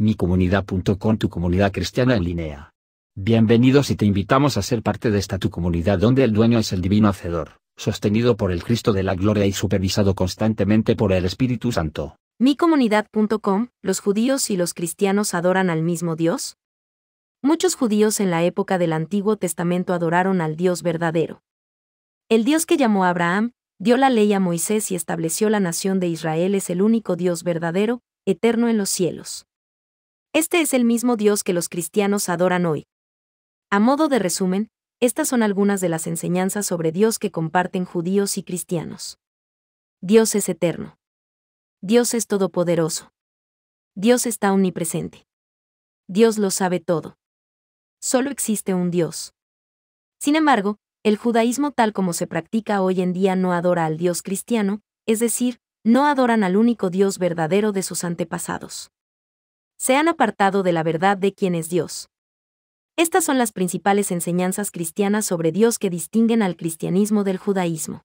micomunidad.com tu comunidad cristiana en línea. Bienvenidos y te invitamos a ser parte de esta tu comunidad donde el dueño es el divino hacedor, sostenido por el Cristo de la gloria y supervisado constantemente por el Espíritu Santo. comunidad.com ¿los judíos y los cristianos adoran al mismo Dios? Muchos judíos en la época del Antiguo Testamento adoraron al Dios verdadero. El Dios que llamó a Abraham, dio la ley a Moisés y estableció la nación de Israel es el único Dios verdadero, eterno en los cielos. Este es el mismo Dios que los cristianos adoran hoy. A modo de resumen, estas son algunas de las enseñanzas sobre Dios que comparten judíos y cristianos. Dios es eterno. Dios es todopoderoso. Dios está omnipresente. Dios lo sabe todo. Solo existe un Dios. Sin embargo, el judaísmo tal como se practica hoy en día no adora al Dios cristiano, es decir, no adoran al único Dios verdadero de sus antepasados se han apartado de la verdad de quién es Dios. Estas son las principales enseñanzas cristianas sobre Dios que distinguen al cristianismo del judaísmo.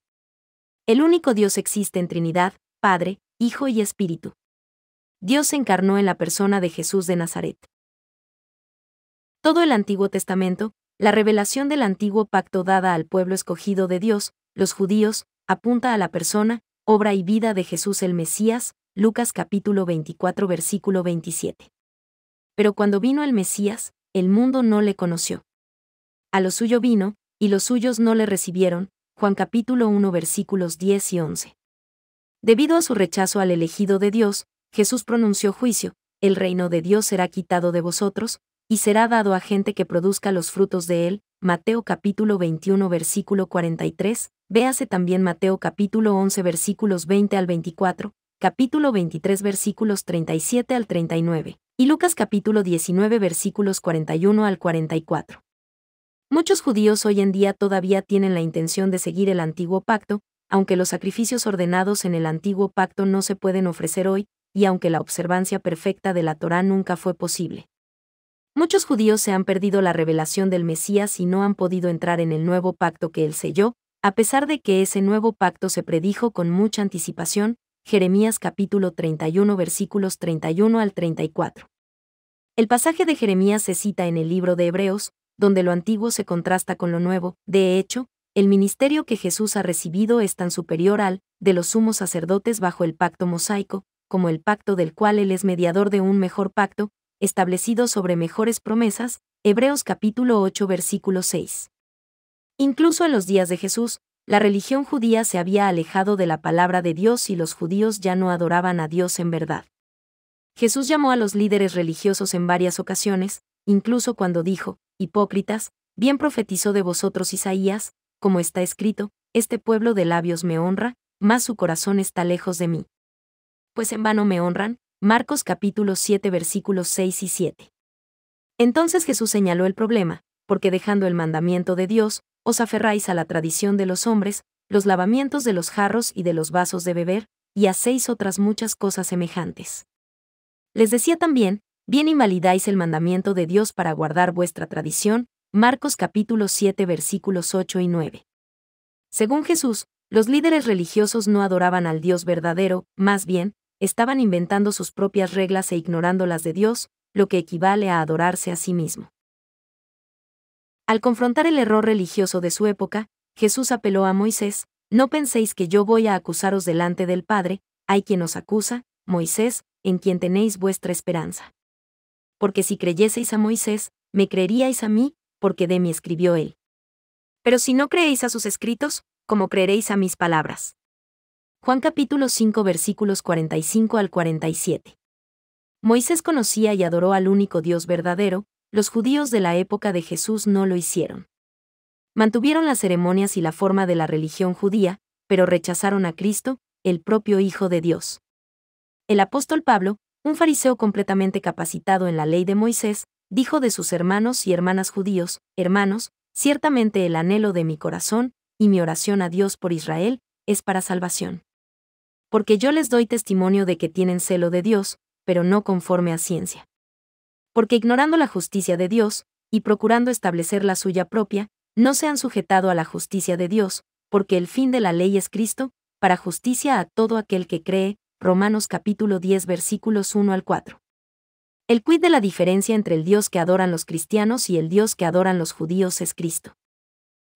El único Dios existe en Trinidad, Padre, Hijo y Espíritu. Dios se encarnó en la persona de Jesús de Nazaret. Todo el Antiguo Testamento, la revelación del antiguo pacto dada al pueblo escogido de Dios, los judíos, apunta a la persona, obra y vida de Jesús el Mesías, Lucas capítulo 24 versículo 27. Pero cuando vino el Mesías, el mundo no le conoció. A lo suyo vino, y los suyos no le recibieron, Juan capítulo 1 versículos 10 y 11. Debido a su rechazo al elegido de Dios, Jesús pronunció juicio, el reino de Dios será quitado de vosotros, y será dado a gente que produzca los frutos de él, Mateo capítulo 21 versículo 43, véase también Mateo capítulo 11 versículos 20 al 24, capítulo 23 versículos 37 al 39, y Lucas capítulo 19 versículos 41 al 44. Muchos judíos hoy en día todavía tienen la intención de seguir el antiguo pacto, aunque los sacrificios ordenados en el antiguo pacto no se pueden ofrecer hoy, y aunque la observancia perfecta de la Torá nunca fue posible. Muchos judíos se han perdido la revelación del Mesías y no han podido entrar en el nuevo pacto que él selló, a pesar de que ese nuevo pacto se predijo con mucha anticipación, Jeremías capítulo 31 versículos 31 al 34. El pasaje de Jeremías se cita en el libro de Hebreos, donde lo antiguo se contrasta con lo nuevo, de hecho, el ministerio que Jesús ha recibido es tan superior al de los sumos sacerdotes bajo el pacto mosaico, como el pacto del cual Él es mediador de un mejor pacto, establecido sobre mejores promesas, Hebreos capítulo 8 versículo 6. Incluso en los días de Jesús, la religión judía se había alejado de la palabra de Dios y los judíos ya no adoraban a Dios en verdad. Jesús llamó a los líderes religiosos en varias ocasiones, incluso cuando dijo, Hipócritas, bien profetizó de vosotros Isaías, como está escrito, este pueblo de labios me honra, mas su corazón está lejos de mí. Pues en vano me honran, Marcos capítulo 7 versículos 6 y 7. Entonces Jesús señaló el problema, porque dejando el mandamiento de Dios, os aferráis a la tradición de los hombres, los lavamientos de los jarros y de los vasos de beber, y hacéis otras muchas cosas semejantes. Les decía también, bien invalidáis el mandamiento de Dios para guardar vuestra tradición, Marcos capítulo 7 versículos 8 y 9. Según Jesús, los líderes religiosos no adoraban al Dios verdadero, más bien, estaban inventando sus propias reglas e ignorando las de Dios, lo que equivale a adorarse a sí mismo. Al confrontar el error religioso de su época, Jesús apeló a Moisés, No penséis que yo voy a acusaros delante del Padre, hay quien os acusa, Moisés, en quien tenéis vuestra esperanza. Porque si creyeseis a Moisés, me creeríais a mí, porque de mí escribió él. Pero si no creéis a sus escritos, ¿cómo creeréis a mis palabras. Juan capítulo 5 versículos 45 al 47. Moisés conocía y adoró al único Dios verdadero, los judíos de la época de Jesús no lo hicieron. Mantuvieron las ceremonias y la forma de la religión judía, pero rechazaron a Cristo, el propio Hijo de Dios. El apóstol Pablo, un fariseo completamente capacitado en la ley de Moisés, dijo de sus hermanos y hermanas judíos, hermanos, ciertamente el anhelo de mi corazón, y mi oración a Dios por Israel, es para salvación. Porque yo les doy testimonio de que tienen celo de Dios, pero no conforme a ciencia porque ignorando la justicia de Dios, y procurando establecer la suya propia, no se han sujetado a la justicia de Dios, porque el fin de la ley es Cristo, para justicia a todo aquel que cree, Romanos capítulo 10 versículos 1 al 4. El quid de la diferencia entre el Dios que adoran los cristianos y el Dios que adoran los judíos es Cristo.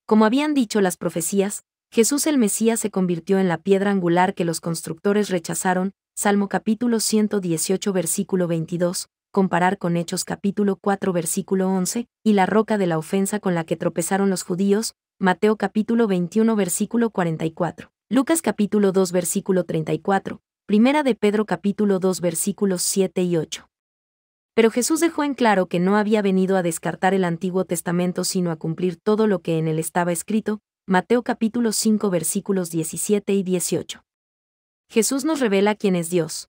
Como habían dicho las profecías, Jesús el Mesías se convirtió en la piedra angular que los constructores rechazaron, Salmo capítulo 118 versículo 22, comparar con Hechos capítulo 4 versículo 11, y la roca de la ofensa con la que tropezaron los judíos, Mateo capítulo 21 versículo 44, Lucas capítulo 2 versículo 34, Primera de Pedro capítulo 2 versículos 7 y 8. Pero Jesús dejó en claro que no había venido a descartar el Antiguo Testamento sino a cumplir todo lo que en él estaba escrito, Mateo capítulo 5 versículos 17 y 18. Jesús nos revela quién es Dios.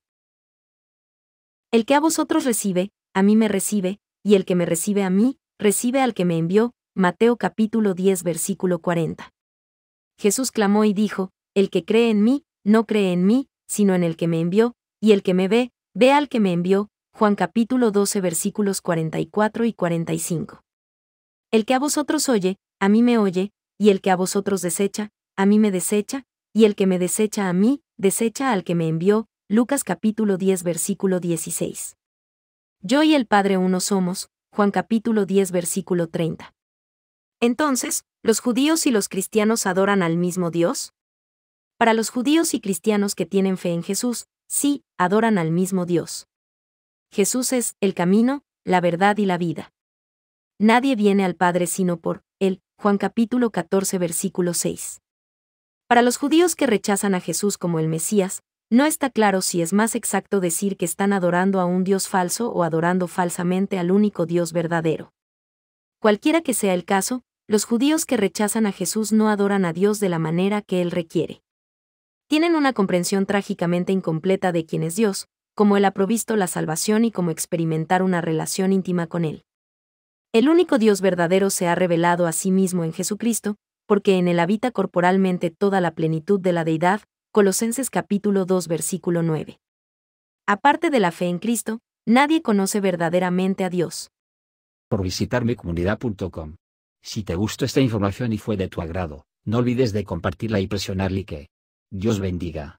El que a vosotros recibe, a mí me recibe, y el que me recibe a mí, recibe al que me envió. Mateo capítulo 10 versículo 40. Jesús clamó y dijo, El que cree en mí, no cree en mí, sino en el que me envió, y el que me ve, ve al que me envió. Juan capítulo 12 versículos 44 y 45. El que a vosotros oye, a mí me oye, y el que a vosotros desecha, a mí me desecha, y el que me desecha a mí, desecha al que me envió. Lucas capítulo 10 versículo 16. Yo y el Padre uno somos, Juan capítulo 10 versículo 30. Entonces, ¿los judíos y los cristianos adoran al mismo Dios? Para los judíos y cristianos que tienen fe en Jesús, sí, adoran al mismo Dios. Jesús es el camino, la verdad y la vida. Nadie viene al Padre sino por Él. Juan capítulo 14 versículo 6. Para los judíos que rechazan a Jesús como el Mesías, no está claro si es más exacto decir que están adorando a un Dios falso o adorando falsamente al único Dios verdadero. Cualquiera que sea el caso, los judíos que rechazan a Jesús no adoran a Dios de la manera que Él requiere. Tienen una comprensión trágicamente incompleta de quién es Dios, cómo Él ha provisto la salvación y cómo experimentar una relación íntima con Él. El único Dios verdadero se ha revelado a sí mismo en Jesucristo, porque en Él habita corporalmente toda la plenitud de la deidad, Colosenses capítulo 2 versículo 9. Aparte de la fe en Cristo, nadie conoce verdaderamente a Dios. Por visitarme comunidad.com. Si te gustó esta información y fue de tu agrado, no olvides de compartirla y presionarle que Dios bendiga.